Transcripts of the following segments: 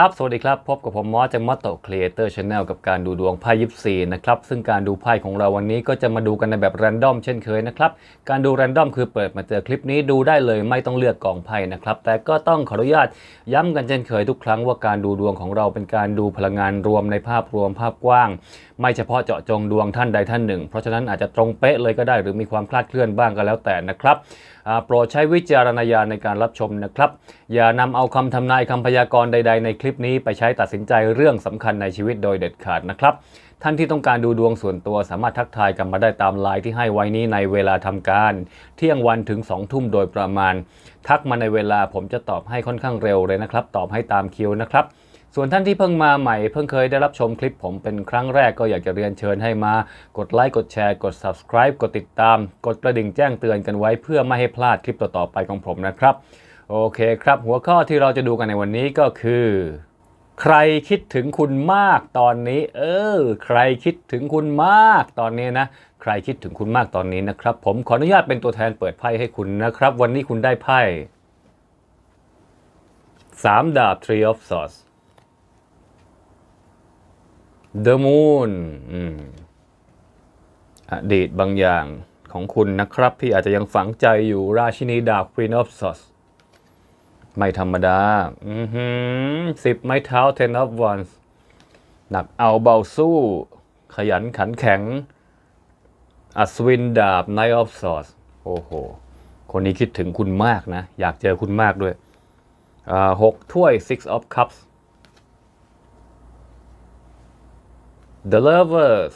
ครับสวัสดีครับ พบกับผม มอสจากมอสโตครีเอเตอร์ชาแนลกับการดูดวงไพ่ยิปซีนะครับซึ่งการดูไพ่ของเราวันนี้ก็จะมาดูกันในแบบแรนดอมเช่นเคยนะครับการดูแรนดอมคือเปิดมาเจอคลิปนี้ดูได้เลยไม่ต้องเลือกกองไพ่นะครับ แต่ก็ต้องขออนุญาตย้ำกันเช่นเคยทุกครั้งว่าการดูดวงของเราเป็นการดูพลังงานรวมในภาพรวมภาพกว้างไม่เฉพาะเจาะจงดวงท่านใดท่านหนึ่งเพราะฉะนั้นอาจจะตรงเป๊ะเลยก็ได้หรือมีความคลาดเคลื่อนบ้างก็แล้วแต่นะครับโปรดใช้วิจารณญาณในการรับชมนะครับ อย่านำเอาคำทำนายคำพยากรณ์ใด ๆ ในคลิปนี้ไปใช้ตัดสินใจเรื่องสำคัญในชีวิตโดยเด็ดขาดนะครับ ท่านที่ต้องการดูดวงส่วนตัวสามารถทักทายกันมาได้ตามไลน์ที่ให้ไว้นี้ในเวลาทำการ เที่ยงวันถึง 2 ทุ่มโดยประมาณ ทักมาในเวลาผมจะตอบให้ค่อนข้างเร็วเลยนะครับ ตอบให้ตามคิวนะครับส่วนท่านที่เพิ่งมาใหม่เพิ่งเคยได้รับชมคลิปผมเป็นครั้งแรกก็อยากจะเรียนเชิญให้มา กดไลค์กดแชร์ กด subscribe กดติดตามกดกระดิ่งแจ้งเตือนกันไว้ เพื่อไม่ให้พลาดคลิปต่อๆไปของผมนะครับ โอเคครับหัวข้อที่เราจะดูกันในวันนี้ก็คือ ใครคิดถึงคุณมากตอนนี้ เออใครคิดถึงคุณมากตอนนี้นะ ใครคิดถึงคุณมากตอนนี้นะครับ ผมขออนุญาตเป็นตัวแทนเปิดไพ่ให้คุณนะครับ วันนี้คุณได้ไพ่สามดาบ three of swords The Moon อดีตบางอย่างของคุณนะครับที่อาจจะยังฝังใจอยู่ราชินีดาบ Queen of s o r s ไม่ธรรมดาสิบไม้เท้า Ten of Wands หนักเอาเบาสู้ ขยันขันแข็ง อัศวินดาบ Knight of s o r s โอ้โหคนนี้คิดถึงคุณมากนะ อยากเจอคุณมากด้วยหกถ้วย Six of Cups The Lovers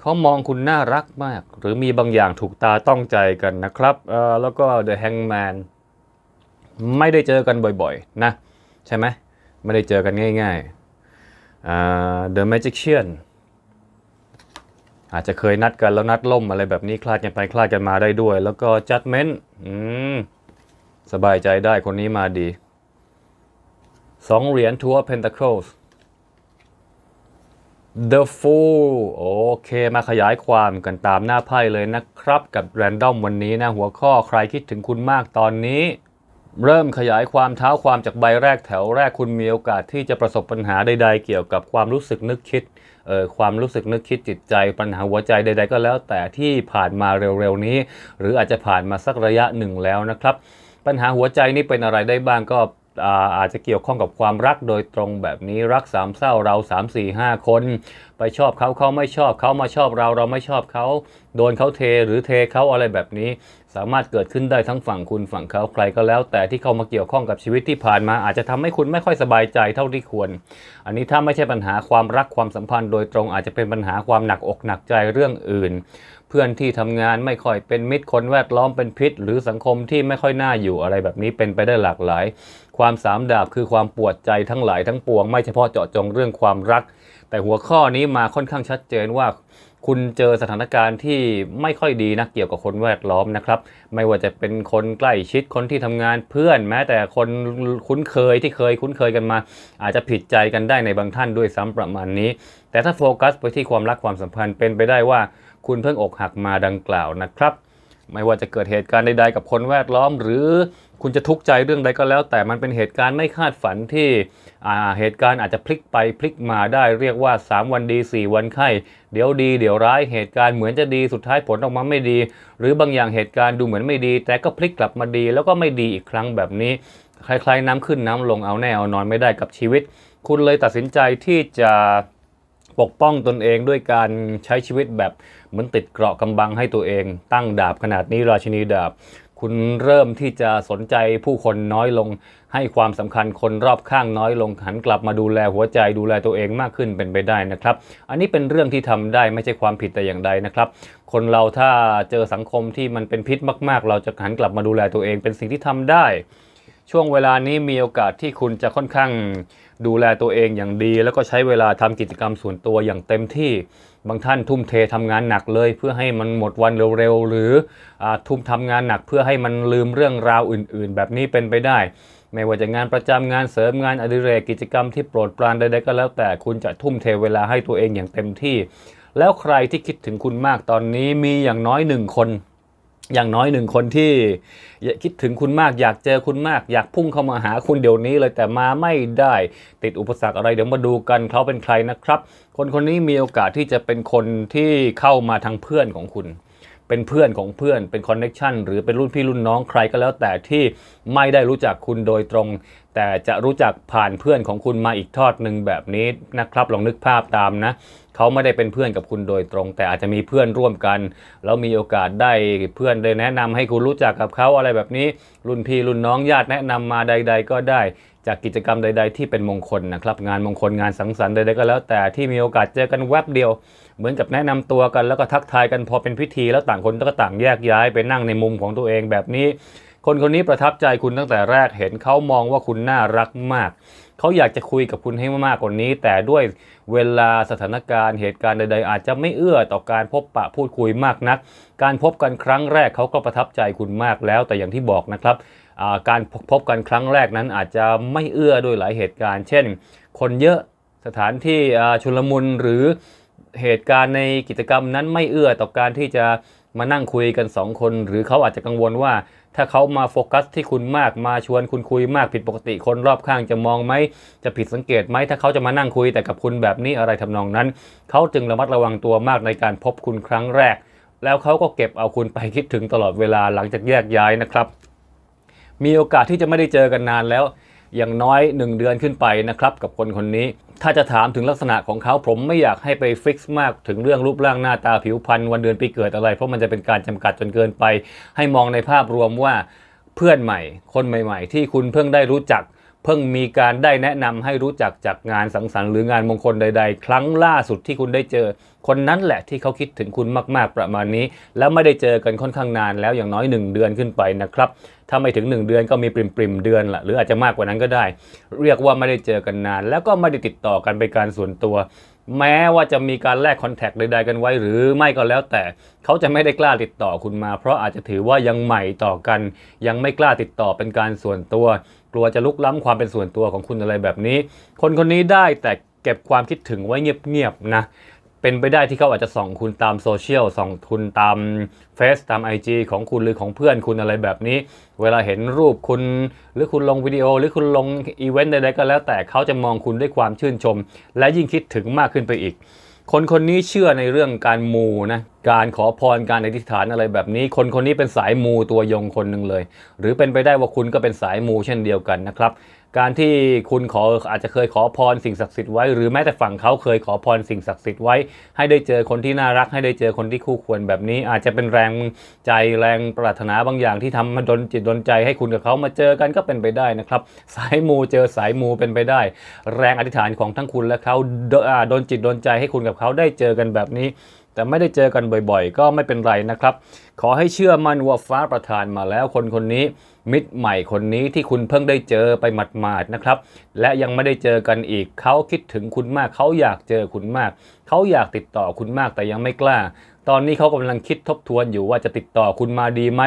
เขามองคุณน่ารักมาก หรือมีบางอย่างถูกตาต้องใจกันนะครับแล้วก็ The Hangman ไม่ได้เจอกันบ่อยๆ นะ ใช่ไหมไม่ได้เจอกันง่ายๆ The Magician อาจจะเคยนัดกันแล้วนัดล่มอะไรแบบนี้คลาดกันไป คลาดกันมาได้ด้วย แล้วก็ Judgment สบายใจได้คนนี้มาดีสองเหรียญทัวร์เพนทาโคลส The Fool โอเค มาขยายความกันตามหน้าไพ่เลยนะครับ กับแรนดอมวันนี้นะหัวข้อใครคิดถึงคุณมากตอนนี้ เริ่มขยายความเท้าความจากใบแรกแถวแรกคุณมีโอกาสที่จะประสบปัญหาใดๆ เกี่ยวกับความรู้สึกนึกคิดเออความรู้สึกนึกคิดจิตใจ ปัญหาหัวใจใดๆ ก็แล้ว แต่ที่ผ่านมาเร็วๆนี้ หรืออาจจะผ่านมาสักระยะหนึ่งแล้วนะครับ ปัญหาหัวใจนี่เป็นอะไรได้บ้างก็อาจจะเกี่ยวข้องกับความรักโดยตรงแบบนี้รักสามเศร้าเรา3 4 5คน ไปชอบเขาเขาไม่ชอบเขามาชอบเราเราไม่ชอบเขาโดนเขาเทหรือเทเขาอะไรแบบนี้ สามารถเกิดขึ้นได้ทั้งฝั่งคุณฝั่งเขาใครก็แล้ว แต่ที่เขามาเกี่ยวข้องกับชีวิตที่ผ่านมาอาจจะทำให้คุณไม่ค่อยสบายใจเท่าที่ควร อันนี้ถ้าไม่ใช่ปัญหาความรักความสัมพันธ์ โดยตรงอาจจะเป็นปัญหาความหนักอกหนักใจเรื่องอื่นพื่อนที่ทำงานไม่ค่อยเป็นมิตรคนแวดล้อมเป็นพิษ หรือสังคมที่ไม่ค่อยน่าอยู่อะไรแบบนี้เป็นไปได้หลากหลาย ความสามดาบคือความปวดใจทั้งหลายทั้งปวงไม่เฉพาะเจาะจงเรื่องความรัก แต่หัวข้อนี้มาค่อนข้างชัดเจนว่า คุณเจอสถานการณ์ที่ไม่ค่อยดีนะเกี่ยวกับคนแวดล้อมนะครับไม่ว่าจะเป็นคนใกล้ชิดคนที่ทำงาน เพื่อนแม้แต่คนคุ้นเคยที่เคยคุ้นเคยกันมา อาจจะผิดใจกันได้ในบางท่านด้วยซ้ำประมาณนี้ แต่ถ้าโฟกัสไปที่ความรักความสัมพันธ์เป็นไปได้ว่าคุณเพิ่งอกหักมาดังกล่าวนะครับ ไม่ว่าจะเกิดเหตุการณ์ใดๆกับคนแวดล้อม หรือคุณจะทุกข์ใจเรื่องใดก็แล้ว แต่มันเป็นเหตุการณ์ไม่คาดฝันที่เหตุการณ์อาจจะพลิกไปพลิกมาได้ เรียกว่า 3 วันดี 4 วันไข้เดี๋ยวดี เดี๋ยวร้ายเหตุการณ์เหมือนจะดีสุดท้ายผลออกมาไม่ดี หรือบางอย่างเหตุการณ์ดูเหมือนไม่ดี แต่ก็พลิกกลับมาดี แล้วก็ไม่ดีอีกครั้งแบบนี้คล้ายๆน้ำขึ้นน้ำลงเอาแน่เอานอนไม่ได้กับชีวิต คุณเลยตัดสินใจที่จะปกป้องตนเองด้วยการใช้ชีวิตแบบเหมือนติดเกราะกำบังให้ตัวเอง ตั้งดาบขนาดนี้ราชินีดาบ คุณเริ่มที่จะสนใจผู้คนน้อยลงให้ความสำคัญ คนรอบข้างน้อยลง หันกลับมาดูแลหัวใจดูแลตัวเองมากขึ้นเป็นไปได้นะครับ อันนี้เป็นเรื่องที่ทำได้ไม่ใช่ความผิดแต่อย่างใดนะครับ คนเราถ้าเจอสังคมที่มันเป็นพิษมาก ๆ เราจะหันกลับมาดูแลตัวเองเป็นสิ่งที่ทำได้ ช่วงเวลานี้มีโอกาสที่คุณจะค่อนข้างดูแลตัวเองอย่างดีแล้วก็ใช้เวลาทำกิจกรรมส่วนตัวอย่างเต็มที่ บางท่านทุ่มเททำงานหนักเลย เพื่อให้มันหมดวันเร็วๆหรืออทุ่มทำงานหนักเพื่อให้มันลืมเรื่องราวอื่นๆ แบบนี้เป็นไปได้ ไม่ว่าจะงานประจำงานเสริมงานอดิเรกกิจกรรมที่โปรดปรานใดๆก็แล้วแต่คุณจะทุ่มเทเวลาให้ตัวเองอย่างเต็มที่ แล้วใครที่คิดถึงคุณมากตอนนี้มีอย่างน้อยหนึ่งคนอย่างน้อยหนึ่งคนที่คิดถึงคุณมากอยากเจอคุณมาก อยากพุ่งเข้ามาหาคุณเดี๋ยวนี้เลย แต่มาไม่ได้ติดอุปสรรคอะไรเดี๋ยวมาดูกันเขาเป็นใครนะครับ คนคนนี้มีโอกาสที่จะเป็นคนที่เข้ามาทางเพื่อนของคุณเป็นเพื่อนของเพื่อนเป็นคอนเน็ชันหรือเป็นรุ่นพี่รุ่นน้องใครก็แล้วแต่ที่ไม่ได้รู้จักคุณโดยตรง แต่จะรู้จักผ่านเพื่อนของคุณมาอีกทอดหนึ่งแบบนี้นะครับลองนึกภาพตามนะเขาไม่ได้เป็นเพื่อนกับคุณโดยตรง แต่อาจจะมีเพื่อนร่วมกัน แล้วมีโอกาสได้ เพื่อนได้แนะนำให้คุณรู้จักกับเขาอะไรแบบนี้รุ่นพี่รุ่นน้องญาติแนะนำมาใด ๆ ก็ได้จากกิจกรรมใด ๆ ที่เป็นมงคลนะครับงานมงคลงานสังสรรค์ใด ๆ ก็แล้วแต่ที่มีโอกาสเจอกันแวบเดียว เหมือนกับแนะนำตัวกันแล้วก็ทักทายกันพอเป็นพิธี แล้วต่างคนก็ต่างแยกย้ายไปนั่งในมุมของตัวเองแบบนี้ คนคนนี้ประทับใจคุณตั้งแต่แรกเห็นเขามองว่าคุณน่ารักมากเขาอยากจะคุยกับคุณให้มากๆกว่านี้ แต่ด้วยเวลาสถานการณ์เหตุการณ์ใดๆ อาจจะไม่เอื้อต่อการพบปะพูดคุยมากนัก การพบกันครั้งแรกเขาก็ประทับใจคุณมากแล้วแต่อย่างที่บอกนะครับการพบกันครั้งแรกนั้นอาจจะไม่เอื้อด้วยหลายเหตุการณ์ เช่น คนเยอะสถานที่ชุลมุนหรือเหตุการณ์ในกิจกรรมนั้นไม่เอื้อต่อการที่จะมานั่งคุยกัน 2 คนหรือเขาอาจจะกังวลว่าถ้าเขามาโฟกัสที่คุณมากมาชวนคุณคุยมากผิดปกติคนรอบข้างจะมองไหมจะผิดสังเกตไหมถ้าเขาจะมานั่งคุยแต่กับคุณแบบนี้อะไรทำนองนั้นเขาจึงระมัดระวังตัวมากในการพบคุณครั้งแรก แล้วเขาก็เก็บเอาคุณไปคิดถึงตลอดเวลาหลังจากแยกย้ายนะครับ มีโอกาสที่จะไม่ได้เจอกันนานแล้วอย่างน้อย 1 เดือนขึ้นไปนะครับกับคนคนนี้ ถ้าจะถามถึงลักษณะของเขาผมไม่อยากให้ไปฟิกซ์มากถึงเรื่องรูปร่างหน้าตาผิวพรรณวันเดือนปีเกิดอะไร เพราะมันจะเป็นการจำกัดจนเกินไป ให้มองในภาพรวมว่า เพื่อนใหม่คนใหม่ ๆ ที่คุณเพิ่งได้รู้จักเพิ่งมีการได้แนะนำให้รู้จักจากงานสังสรรค์หรืองานมงคลใดๆ ครั้งล่าสุดที่คุณได้เจอคนนั้นแหละที่เขาคิดถึงคุณมากๆ ประมาณนี้ แล้วไม่ได้เจอกันค่อนข้างนานแล้วอย่างน้อย 1 เดือนขึ้นไปนะครับ ถ้าไม่ถึง 1 เดือนก็มีปริมปริมเดือนละหรืออาจจะมากกว่านั้นก็ได้เรียกว่าไม่ได้เจอกันนาน แล้วก็ไม่ได้ติดต่อกันเป็นการส่วนตัว แม้ว่าจะมีการแลกคอนแทคใดๆกันไว้ หรือไม่ก็แล้วแต่เขาจะไม่ได้กล้าติดต่อคุณมา เพราะอาจจะถือว่ายังใหม่ต่อกัน ยังไม่กล้าติดต่อเป็นการส่วนตัวกลัวจะลุกล้ำความเป็นส่วนตัวของคุณอะไรแบบนี้ คนคนนี้ได้แต่เก็บความคิดถึงไว้เงียบๆนะ เป็นไปได้ที่เขาอาจจะส่องคุณตามโซเชียล ส่องคุณตามเฟซตาม IG ของคุณหรือของเพื่อนคุณอะไรแบบนี้ เวลาเห็นรูปคุณหรือคุณลงวิดีโอ หรือคุณลงอีเวนต์ใดๆก็แล้วแต่เขาจะมองคุณด้วยความชื่นชม และยิ่งคิดถึงมากขึ้นไปอีก คนคนนี้เชื่อในเรื่องการมูนะการขอพรการอธิษฐานอะไรแบบนี้ คนคนนี้เป็นสายมูตัวยงคนหนึ่งเลย หรือเป็นไปได้ว่าคุณก็เป็นสายมูเช่นเดียวกันนะครับการที่คุณขออาจจะเคยขอพรสิ่งศักดิ์สิทธิ์ไว้หรือแม้แต่ฝั่งเขาเคยขอพรสิ่งศักดิ์สิทธิ์ไว้ให้ได้เจอคนที่น่ารัก ให้ได้เจอคนที่คู่ควรแบบนี้ อาจจะเป็นแรงใจแรงปรารถนาบางอย่างที่ทำมาดนจิตดนใจให้คุณกับเขามาเจอกันก็เป็นไปได้นะครับ สายมูเจอสายมูเป็นไปได้ แรงอธิษฐานของทั้งคุณและเขาดนจิตดนใจให้คุณกับเขาได้เจอกันแบบนี้แต่ไม่ได้เจอกันบ่อยๆ ก็ไม่เป็นไรนะครับ ขอให้เชื่อมั่นว่าฟ้าประทานมาแล้วคนคนนี้มิตรใหม่คนนี้ที่คุณเพิ่งได้เจอไปหมาดๆ นะครับ และยังไม่ได้เจอกันอีก เขาคิดถึงคุณมาก เขาอยากเจอคุณมาก เขาอยากติดต่อคุณมาก แต่ยังไม่กล้า ตอนนี้เขากำลังคิดทบทวนอยู่ว่าจะติดต่อคุณมาดีไหม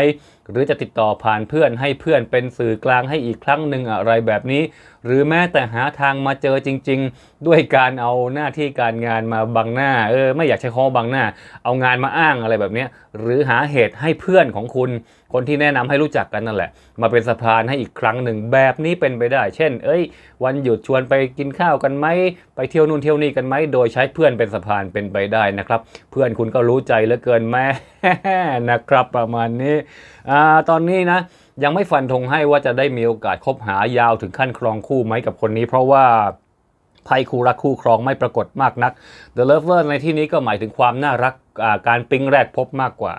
หรือจะติดต่อผ่านเพื่อนให้เพื่อนเป็นสื่อกลางให้อีกครั้งหนึ่งอะไรแบบนี้ หรือแม้แต่หาทางมาเจอจริง ๆ ด้วยการเอาหน้าที่การงานมาบังหน้าเออไม่อยากใช้ข้อบังหน้า เอางานมาอ้างอะไรแบบนี้ หรือหาเหตุให้เพื่อนของคุณ คนที่แนะนำให้รู้จักกันนั่นแหละ มาเป็นสะพานให้อีกครั้งหนึ่งแบบนี้เป็นไปได้ เช่น เอ้ย วันหยุดชวนไปกินข้าวกันไหมไปเที่ยวนู่นเที่ยวนี่กันไหมโดยใช้เพื่อนเป็นสะพานเป็นไปได้นะครับ เพื่อนคุณก็รู้ใจเหลือเกินแม่นะครับประมาณนี้ตอนนี้นะยังไม่ฟันธงให้ว่าจะได้มีโอกาสคบหายาวถึงขั้น ครองคู่ไหมกับคนนี้เพราะว่าไพยคู่รักคู่ ครองไม่ปรากฏมากนัก The Lover ในที่นี้ก็หมายถึงความน่ารักการปิ๊งแรกพบมากกว่า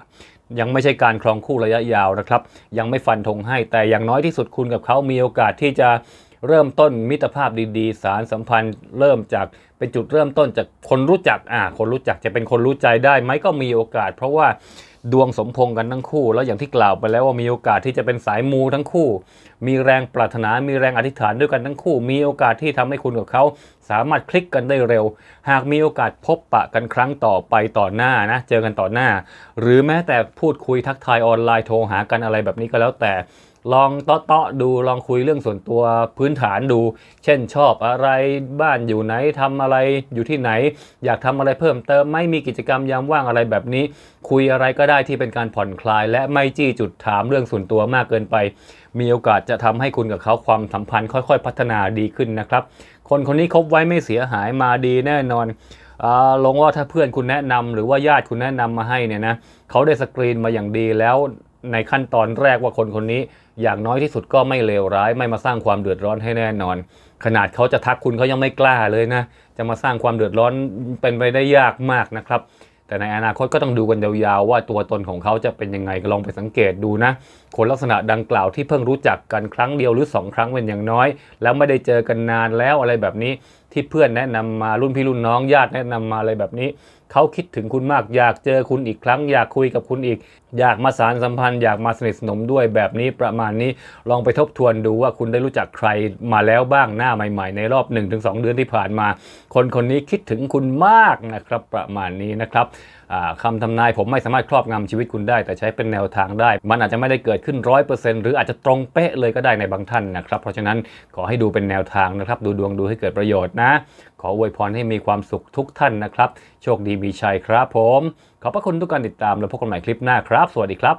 ยังไม่ใช่การ ครองคู่ระยะยาวนะครับ ยังไม่ฟันธงให้ แต่อย่างน้อยที่สุดคุณกับเขามีโอกาสที่จะเริ่มต้นมิตรภาพดีๆสารสัมพันธ์ เริ่มจากเป็นจุดเริ่มต้นจากคนรู้จักอ่าคนรู้จักจะเป็นคนรู้ใจได้ไหมก็มีโอกาส เพราะว่าดวงสมพงกันทั้งคู่แล้วอย่างที่กล่าวไปแล้วว่ามีโอกาสที่จะเป็นสายมูทั้งคู่ มีแรงปรารถนามีแรงอธิษฐานด้วยกันทั้งคู่ มีโอกาสที่ทำให้คุณกับเขา สามารถคลิกกันได้เร็ว หากมีโอกาสพบปะกันครั้งต่อไปต่อหน้านะ เจอกันต่อหน้า หรือแม้แต่พูดคุยทักทายออนไลน์โทรหากันอะไรแบบนี้ก็แล้วแต่ลองเตาะๆดูลองคุยเรื่องส่วนตัวพื้นฐานดู เช่นชอบอะไรบ้านอยู่ไหนทำอะไรอยู่ที่ไหน อยากทำอะไรเพิ่มเติมไม่มีกิจกรรมยามว่างอะไรแบบนี้ คุยอะไรก็ได้ที่เป็นการผ่อนคลาย และไม่จี้จุดถามเรื่องส่วนตัวมากเกินไป มีโอกาสจะทำให้คุณกับเขาความสัมพันธ์ ค่อยๆ พัฒนาดีขึ้นนะครับ คนคนนี้คบไว้ไม่เสียหายมาดีแน่นอนลงว่าถ้าเพื่อนคุณแนะนำหรือว่าญาติคุณแนะนำมาให้เนี่ยนะเขาได้สกรีนมาอย่างดีแล้วในขั้นตอนแรกว่าคนคนนี้อย่างน้อยที่สุดก็ไม่เลวร้าย ไม่มาสร้างความเดือดร้อนให้แน่นอน ขนาดเขาจะทักคุณเขายังไม่กล้าเลยนะ จะมาสร้างความเดือดร้อนเป็นไปได้ยากมากนะครับ แต่ในอนาคตก็ต้องดูกันยาวๆว่าตัวตนของเขาจะเป็นยังไงลองไปสังเกตดูนะ คนลักษณะดังกล่าวที่เพิ่งรู้จักกันครั้งเดียวหรือ 2 ครั้งเป็นอย่างน้อย แล้วไม่ได้เจอกันนานแล้วอะไรแบบนี้ที่เพื่อนแนะนำมารุ่นพี่รุ่นน้องญาติแนะนำมาอะไรแบบนี้เขาคิดถึงคุณมากอยากเจอคุณอีกครั้งอยากคุยกับคุณอีก อยากมาสารสัมพันธ์อยากมาสนิทสนมด้วยแบบนี้ ประมาณนี้ลองไปทบทวนดูว่าคุณได้รู้จักใครมาแล้วบ้างหน้าใหม่ ๆ ในรอบ 1-2 เดือนที่ผ่านมา คนคนนี้คิดถึงคุณมากนะครับประมาณนี้นะครับคำทำนายผมไม่สามารถครอบงำชีวิตคุณได้แต่ใช้เป็นแนวทางได้ มันอาจจะไม่ได้เกิดขึ้นรร้ออยเเป์ซ็นต์หรืออาจจะตรงเป๊ะเลยก็ได้ในบางท่านนะครับ เพราะฉะนั้นขอให้ดูเป็นแนวทางนะครับดูดวงดูให้เกิดประโยชน์นะขออวยพรให้มีความสุขทุกท่านนะครับ โชคดีมีชัยครับผม ขอบพระคุณทุกการติดตามและพบกันใหม่คลิปหน้าครับ สวัสดีครับ